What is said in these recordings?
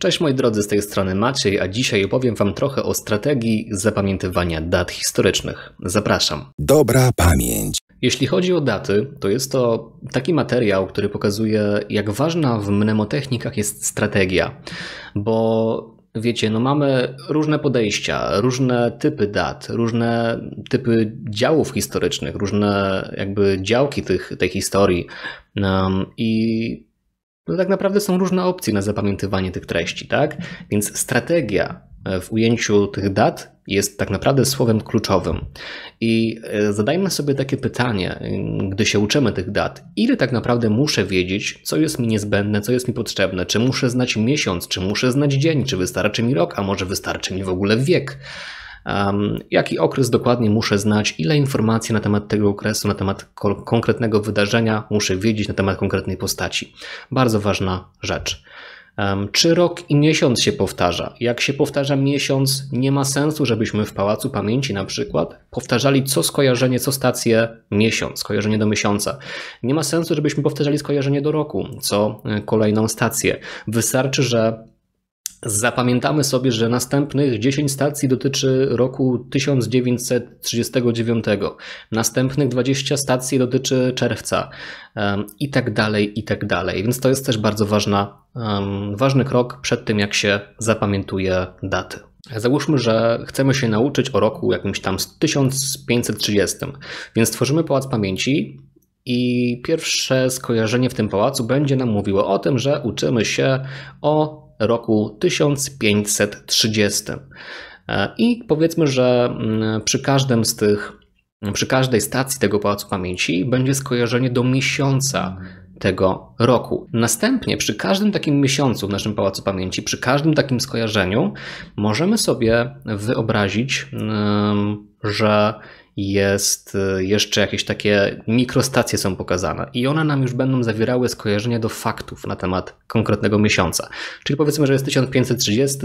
Cześć moi drodzy, z tej strony Maciej, a dzisiaj opowiem Wam trochę o strategii zapamiętywania dat historycznych. Zapraszam. Dobra pamięć. Jeśli chodzi o daty, to jest to taki materiał, który pokazuje, jak ważna w mnemotechnikach jest strategia, bo wiecie, no mamy różne podejścia, różne typy dat, różne typy działów historycznych, różne jakby działki tych, tej historii. Um, I no tak naprawdę są różne opcje na zapamiętywanie tych treści, tak? Więc strategia e, w ujęciu tych dat jest tak naprawdę słowem kluczowym. I e, zadajmy sobie takie pytanie, mm, gdy się uczymy tych dat, ile tak naprawdę muszę wiedzieć, co jest mi niezbędne, co jest mi potrzebne, czy muszę znać miesiąc, czy muszę znać dzień, czy wystarczy mi rok, a może wystarczy mi w ogóle wiek um, jaki okres dokładnie muszę znać, ile informacji na temat tego okresu, na temat konkretnego wydarzenia muszę wiedzieć, na temat konkretnej postaci. Bardzo ważna rzecz. Um, czy rok i miesiąc się powtarza? Jak się powtarza miesiąc, nie ma sensu, żebyśmy w Pałacu Pamięci na przykład powtarzali co skojarzenie, co stację miesiąc, skojarzenie do miesiąca. Nie ma sensu, żebyśmy powtarzali skojarzenie do roku, co e, kolejną stację. Wystarczy, że Zapamiętamy sobie, że następnych 10 stacji dotyczy roku 1939, następnych 20 stacji dotyczy czerwca um, i tak dalej, i tak dalej. Więc to jest też bardzo ważna, um, ważny krok przed tym, jak się zapamiętuje daty. Załóżmy, że chcemy się nauczyć o roku jakimś tam 1530, więc tworzymy pałac pamięci, i pierwsze skojarzenie w tym pałacu będzie nam mówiło o tym, że uczymy się o roku 1530. E, I powiedzmy, że mm, przy każdym z tych, mm, przy każdej stacji tego Pałacu Pamięci będzie skojarzenie do miesiąca tego roku. Następnie przy każdym takim miesiącu w naszym Pałacu Pamięci, przy każdym takim skojarzeniu, możemy sobie wyobrazić, mm, że jest y, jeszcze jakieś takie mikrostacje są pokazane i one nam już będą zawierały skojarzenie do faktów na temat konkretnego miesiąca. Czyli powiedzmy, że jest 1530,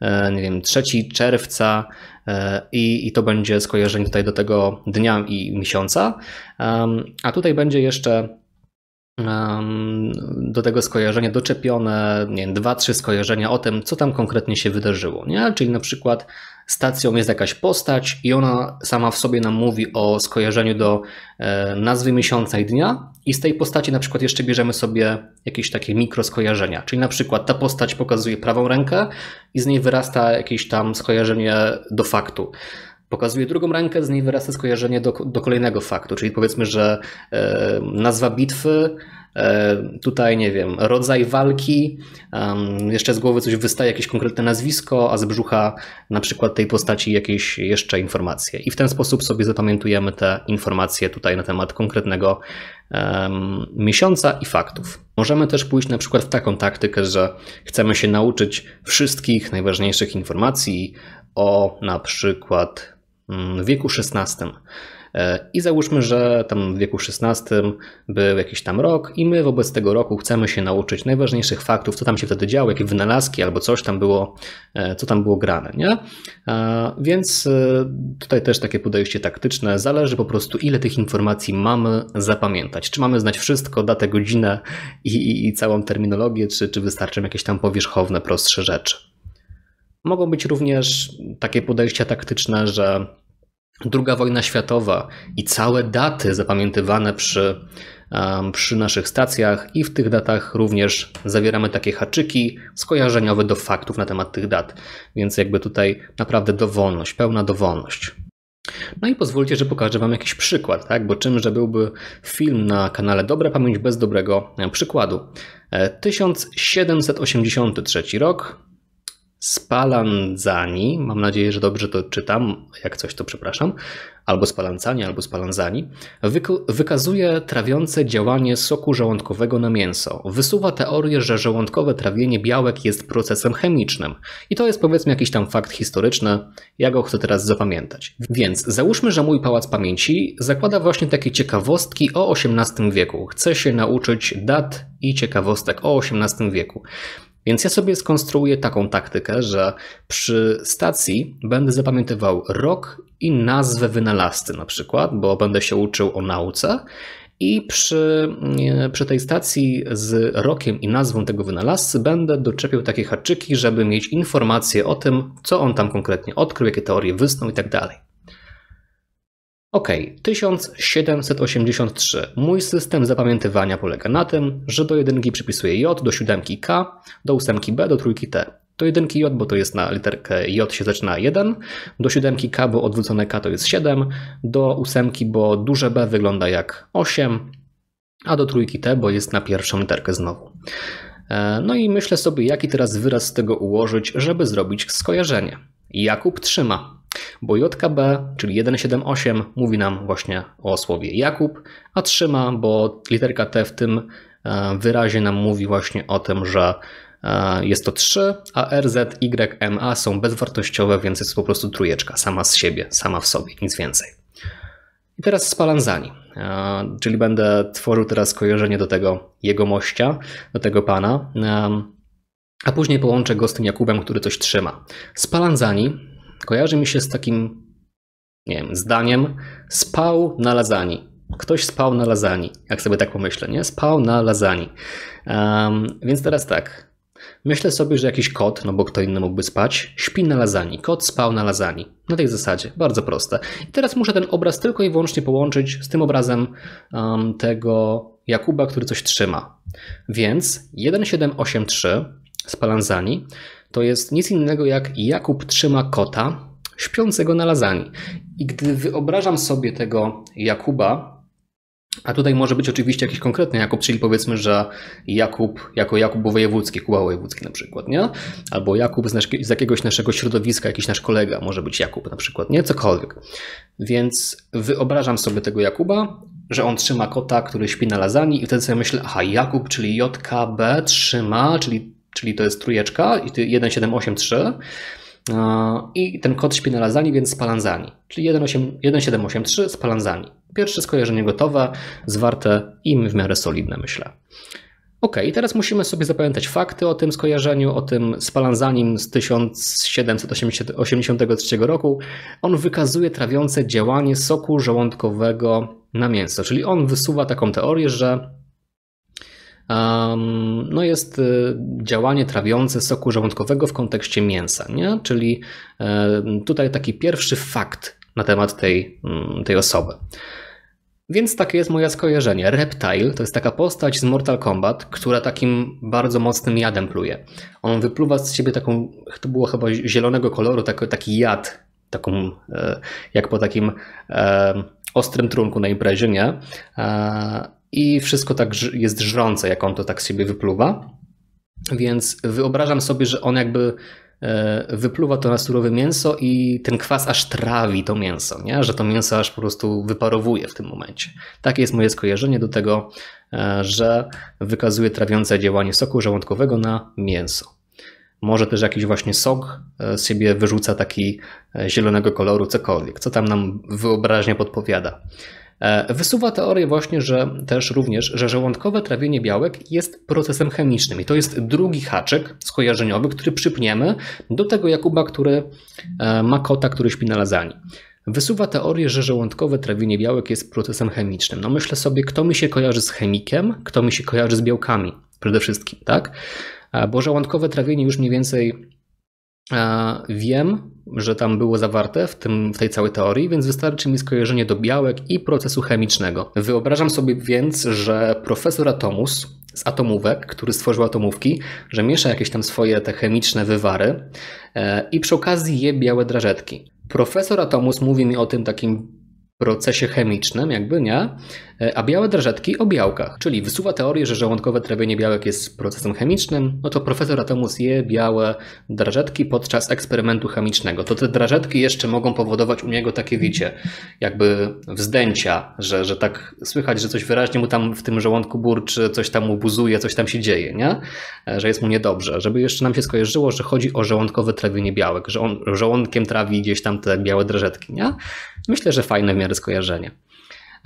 e, nie wiem, 3 czerwca e, i, i to będzie skojarzenie tutaj do tego dnia i miesiąca, a tutaj będzie jeszcze do tego skojarzenia doczepione, nie wiem, dwa, trzy skojarzenia o tym, co tam konkretnie się wydarzyło. Nie? Czyli na przykład stacją jest jakaś postać i ona sama w sobie nam mówi o skojarzeniu do e, nazwy miesiąca i dnia i z tej postaci na przykład jeszcze bierzemy sobie jakieś takie mikroskojarzenia, czyli na przykład ta postać pokazuje prawą rękę i z niej wyrasta jakieś tam skojarzenie do faktu pokazuje drugą rękę, z niej wyrasta skojarzenie do, do kolejnego faktu, czyli powiedzmy, że e, nazwa bitwy E, tutaj, nie wiem, rodzaj walki, jeszcze z głowy coś wystaje, jakieś konkretne nazwisko, a z brzucha na przykład tej postaci jakieś jeszcze informacje. I w ten sposób sobie zapamiętujemy te informacje tutaj na temat konkretnego miesiąca i faktów. Możemy też pójść na przykład w taką taktykę, że chcemy się nauczyć wszystkich najważniejszych informacji o na przykład mm, wieku XVI. E, I załóżmy, że tam w wieku XVI był jakiś tam rok i my wobec tego roku chcemy się nauczyć najważniejszych faktów, co tam się wtedy działo, jakie wynalazki albo coś tam było, e, co tam było grane, nie? E, więc tutaj też takie podejście taktyczne. Zależy po prostu, ile tych informacji mamy zapamiętać. Czy mamy znać wszystko, datę, godzinę i, i, i całą terminologię, czy, czy wystarczą jakieś tam powierzchowne, prostsze rzeczy. Mogą być również takie podejścia taktyczne, że II wojna światowa i całe daty zapamiętywane przy, przy naszych stacjach, i w tych datach również zawieramy takie haczyki skojarzeniowe do faktów na temat tych dat. Więc jakby tutaj naprawdę dowolność, pełna dowolność. No i pozwólcie, że pokażę Wam jakiś przykład, tak? bo czymże byłby film na kanale Dobra Pamięć bez dobrego e, przykładu. 1783 e, rok, Spalanzani, mam nadzieję, że dobrze to czytam, jak coś to przepraszam, albo Spalanzani, albo Spalanzani, wykazuje trawiące działanie soku żołądkowego na mięso. Wysuwa teorię, że żołądkowe trawienie białek jest procesem chemicznym. I to jest powiedzmy jakiś tam fakt historyczny, ja go chcę teraz zapamiętać. Więc załóżmy, że mój Pałac Pamięci zakłada właśnie takie ciekawostki o XVIII wieku. Chcę się nauczyć dat i ciekawostek o XVIII wieku. Więc ja sobie skonstruuję taką taktykę, że przy stacji będę zapamiętywał rok i nazwę wynalazcy na przykład, bo będę się uczył o nauce i przy, przy tej stacji z rokiem i nazwą tego wynalazcy będę doczepiał takie haczyki, żeby mieć informacje o tym, co on tam konkretnie odkrył, jakie teorie wysnął i tak dalej. Ok, 1783. Mój system zapamiętywania polega na tym, że do jedynki przypisuję j, do siódemki k, do ósemki b, do trójki t. Do jedynki j, bo to jest na literkę j się zaczyna 1, do siódemki k, bo odwrócone k to jest 7, do ósemki, bo duże b wygląda jak 8, a do trójki t, bo jest na pierwszą literkę znowu. E, no i myślę sobie, jaki teraz wyraz z tego ułożyć, żeby zrobić skojarzenie. Jakub trzyma. Bo JKB, czyli 178, mówi nam właśnie o słowie Jakub, a trzyma, bo literka T w tym e, wyrazie nam mówi właśnie o tym, że e, jest to 3, a RZ, Y, MA są bezwartościowe, więc jest po prostu trójeczka, sama z siebie, sama w sobie, nic więcej. I teraz spalanzani, e, czyli będę tworzył teraz kojarzenie do tego jegomościa, do tego pana, a później połączę go z tym Jakubem, który coś trzyma. Spalanzani kojarzy mi się z takim, nie wiem, zdaniem spał na lazani. Ktoś spał na lazani, jak sobie tak pomyślę, nie? Spał na lazani. Um, więc teraz tak. Myślę sobie, że jakiś kot, no bo kto inny mógłby spać, śpi na lazani. Kot spał na lazani. Na tej zasadzie. Bardzo proste. I teraz muszę ten obraz tylko i wyłącznie połączyć z tym obrazem um, tego Jakuba, który coś trzyma. Więc 1783 z Palanzani to jest nic innego jak Jakub trzyma kota śpiącego na lazani. I gdy wyobrażam sobie tego Jakuba, a tutaj może być oczywiście jakiś konkretny Jakub, czyli powiedzmy, że Jakub jako Jakub Wojewódzki, Kuba Wojewódzki na przykład, nie? Albo Jakub z, naszego z jakiegoś naszego środowiska, jakiś nasz kolega, może być Jakub na przykład, nie? Cokolwiek. Więc wyobrażam sobie tego Jakuba, że on trzyma kota, który śpi na lazani i wtedy sobie myślę, aha, Jakub, czyli JKB trzyma, czyli czyli to jest trójeczka i 1783 i ten kod lazani więc spalanzani, czyli 1783 spalanzani. Pierwsze skojarzenie gotowe, zwarte i w miarę solidne, myślę. Ok, i teraz musimy sobie zapamiętać fakty o tym skojarzeniu, o tym spalanzanim z 1783 roku. On wykazuje trawiące działanie soku żołądkowego na mięso, czyli on wysuwa taką teorię, że no jest y, działanie trawiące soku żołądkowego w kontekście mięsa. Nie? Czyli tutaj taki pierwszy fakt na temat tej, mm, tej osoby. Więc takie jest moje skojarzenie. Reptile to jest taka postać z Mortal Kombat, która takim bardzo mocnym jadem pluje. On wypluwa z siebie taką, to było chyba zielonego koloru, tak, taki jad, taką e, jak po takim e, ostrym trunku na imprezie, nie? E, i wszystko tak jest żrące, jak on to tak z siebie wypluwa. Więc wyobrażam sobie, że on jakby e, wypluwa to na surowe mięso i ten kwas aż trawi to mięso, nie? że to mięso aż po prostu wyparowuje w tym momencie. Takie jest moje skojarzenie do tego, e, że wykazuje trawiące działanie soku żołądkowego na mięso. Może też jakiś właśnie sok e, z siebie wyrzuca taki zielonego koloru, cokolwiek, co tam nam wyobraźnia podpowiada. E, wysuwa teorię właśnie, że też również, że żołądkowe trawienie białek jest procesem chemicznym i to jest drugi haczyk skojarzeniowy, który przypniemy do tego Jakuba, który e, ma kota, który śpi na lasagne. Wysuwa teorię, że żołądkowe trawienie białek jest procesem chemicznym. No myślę sobie, kto mi się kojarzy z chemikiem, kto mi się kojarzy z białkami przede wszystkim, tak? E, bo żołądkowe trawienie już mniej więcej E, wiem, że tam było zawarte w, tym, w tej całej teorii, więc wystarczy mi skojarzenie do białek i procesu chemicznego. Wyobrażam sobie więc, że profesor Atomus z atomówek, który stworzył atomówki, że miesza jakieś tam swoje te chemiczne wywary e, i przy okazji je białe drażetki. Profesor Atomus mówi mi o tym takim procesie chemicznym, jakby nie, e, a białe drżetki o białkach, czyli wysuwa teorię, że żołądkowe trawienie białek jest procesem chemicznym, no to profesor Atomus je białe drżetki podczas eksperymentu chemicznego. To te drżetki jeszcze mogą powodować u niego takie, wiecie, jakby wzdęcia, że, że tak słychać, że coś wyraźnie mu tam w tym żołądku burczy, coś tam mu buzuje, coś tam się dzieje, nie? E, że jest mu niedobrze. Żeby jeszcze nam się skojarzyło, że chodzi o żołądkowe trawienie białek, że on żołądkiem trawi gdzieś tam te białe drżetki, nie? Myślę, że fajne w miarę skojarzenie.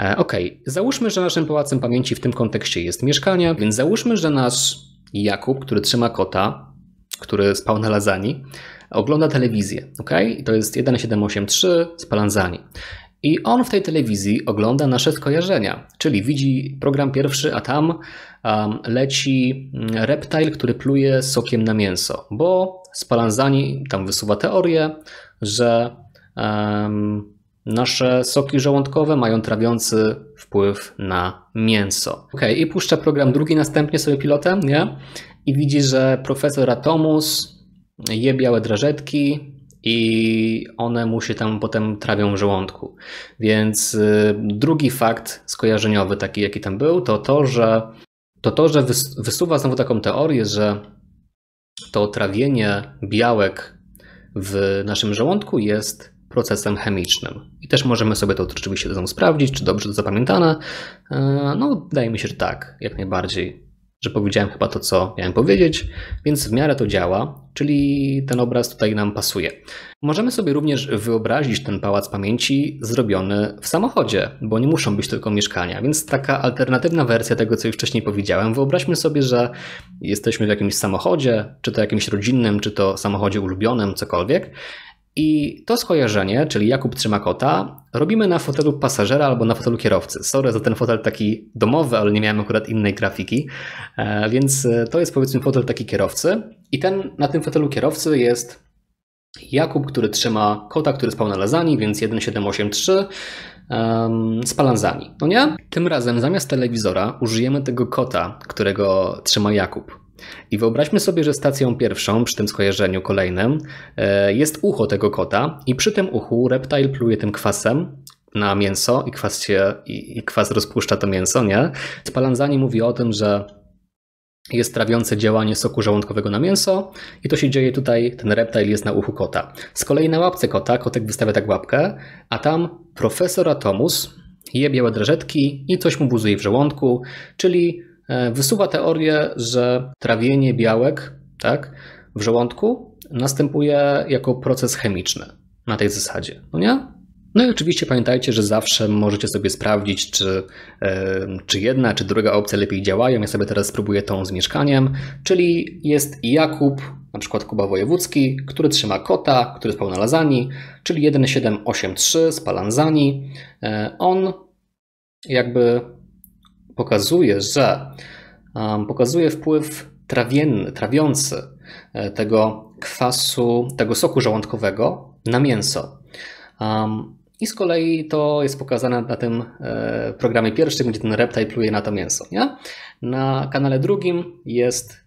E, ok, załóżmy, że naszym pałacem pamięci w tym kontekście jest mieszkanie, więc załóżmy, że nasz Jakub, który trzyma kota, który spał na lazani, ogląda telewizję. Ok, to jest 1783 z palanzani. I on w tej telewizji ogląda nasze skojarzenia, czyli widzi program pierwszy, a tam um, leci mm, reptile, który pluje sokiem na mięso, bo Spalanzani tam wysuwa teorię, że um, Nasze soki żołądkowe mają trawiący wpływ na mięso. Ok, i puszcza program drugi następnie sobie pilotem, nie? I widzi, że profesor Atomus je białe drażetki i one mu się tam potem trawią w żołądku. Więc y, drugi fakt skojarzeniowy, taki jaki tam był, to to, że, to to, że wysuwa znowu taką teorię, że to trawienie białek w naszym żołądku jest procesem chemicznym. I też możemy sobie to oczywiście razem sprawdzić, czy dobrze to zapamiętane. E, no, wydaje mi się, że tak, jak najbardziej, że powiedziałem chyba to, co miałem powiedzieć, więc w miarę to działa, czyli ten obraz tutaj nam pasuje. Możemy sobie również wyobrazić ten pałac pamięci zrobiony w samochodzie, bo nie muszą być tylko mieszkania, więc taka alternatywna wersja tego, co już wcześniej powiedziałem. Wyobraźmy sobie, że jesteśmy w jakimś samochodzie, czy to jakimś rodzinnym, czy to samochodzie ulubionym, cokolwiek, i to skojarzenie, czyli Jakub trzyma kota, robimy na fotelu pasażera albo na fotelu kierowcy. Sorry za ten fotel taki domowy, ale nie miałem akurat innej grafiki. E, więc e, to jest powiedzmy fotel taki kierowcy. I ten, na tym fotelu kierowcy jest Jakub, który trzyma kota, który spał na lazani, więc 1783 um, spał lazani. No nie? Tym razem zamiast telewizora użyjemy tego kota, którego trzyma Jakub. I wyobraźmy sobie, że stacją pierwszą przy tym skojarzeniu kolejnym e, jest ucho tego kota i przy tym uchu reptile pluje tym kwasem na mięso i kwas, się, i kwas rozpuszcza to mięso, nie? Spalanzani mówi o tym, że jest trawiące działanie soku żołądkowego na mięso i to się dzieje tutaj, ten reptil jest na uchu kota. Z kolei na łapce kota, kotek wystawia tak łapkę, a tam profesor Atomus je białe drażetki i coś mu buzuje w żołądku, czyli E, wysuwa teorię, że trawienie białek tak, w żołądku następuje jako proces chemiczny na tej zasadzie, no nie? No i oczywiście pamiętajcie, że zawsze możecie sobie sprawdzić, czy, e, czy jedna, czy druga opcja lepiej działają. Ja sobie teraz spróbuję tą z mieszkaniem, czyli jest Jakub, na przykład Kuba Wojewódzki, który trzyma kota, który spał na lasagne, czyli 1783 z Palanzani. E, on jakby pokazuje, że pokazuje wpływ trawienny, trawiący e, tego kwasu, tego soku żołądkowego na mięso. I z kolei to jest pokazane na tym e, programie pierwszym, gdzie ten reptaj pluje na to mięso. Nie? Na kanale drugim jest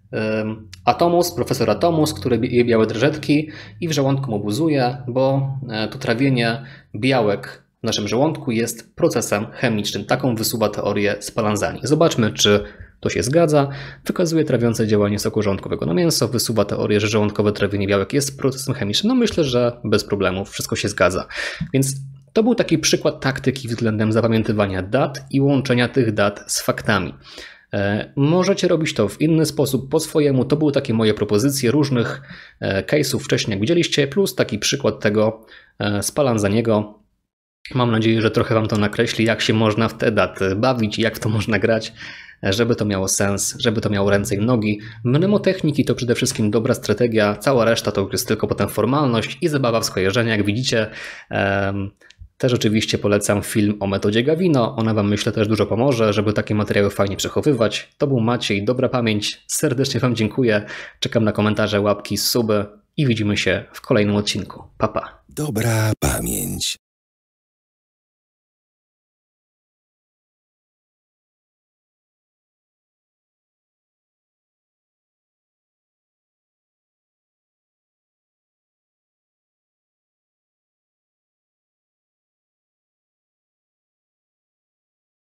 Atomus, profesor Atomus, który je białe drżetki i w żołądku mu buzuje, bo e, to trawienie białek naszym żołądku jest procesem chemicznym. Taką wysuwa teorię spalanzani. Zobaczmy, czy to się zgadza. Wykazuje trawiące działanie soku żołądkowego na mięso. Wysuwa teorię, że żołądkowe trawienie białek jest procesem chemicznym. No myślę, że bez problemów wszystko się zgadza. Więc to był taki przykład taktyki względem zapamiętywania dat i łączenia tych dat z faktami. E, możecie robić to w inny sposób, po swojemu. To były takie moje propozycje różnych e, case'ów wcześniej, jak widzieliście, plus taki przykład tego spalanzaniego e, Mam nadzieję, że trochę Wam to nakreśli, jak się można w te daty bawić, jak w to można grać, żeby to miało sens, żeby to miało ręce i nogi. Mnemotechniki to przede wszystkim dobra strategia, cała reszta to jest tylko potem formalność i zabawa w skojarzenia, jak widzicie. Też oczywiście polecam film o metodzie Gawino, ona Wam myślę też dużo pomoże, żeby takie materiały fajnie przechowywać. To był Maciej, dobra pamięć, serdecznie Wam dziękuję, czekam na komentarze, łapki, suby i widzimy się w kolejnym odcinku. Papa. Pa. Dobra pamięć.